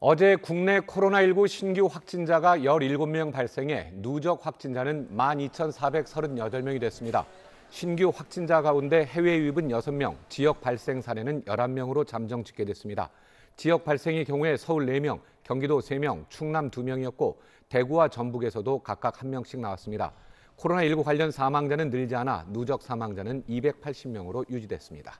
어제 국내 코로나19 신규 확진자가 17명 발생해 누적 확진자는 12,438명이 됐습니다. 신규 확진자 가운데 해외 유입은 6명, 지역 발생 사례는 11명으로 잠정 집계 됐습니다. 지역 발생의 경우에 서울 4명, 경기도 3명, 충남 2명이었고 대구와 전북에서도 각각 1명씩 나왔습니다. 코로나19 관련 사망자는 늘지 않아 누적 사망자는 280명으로 유지됐습니다.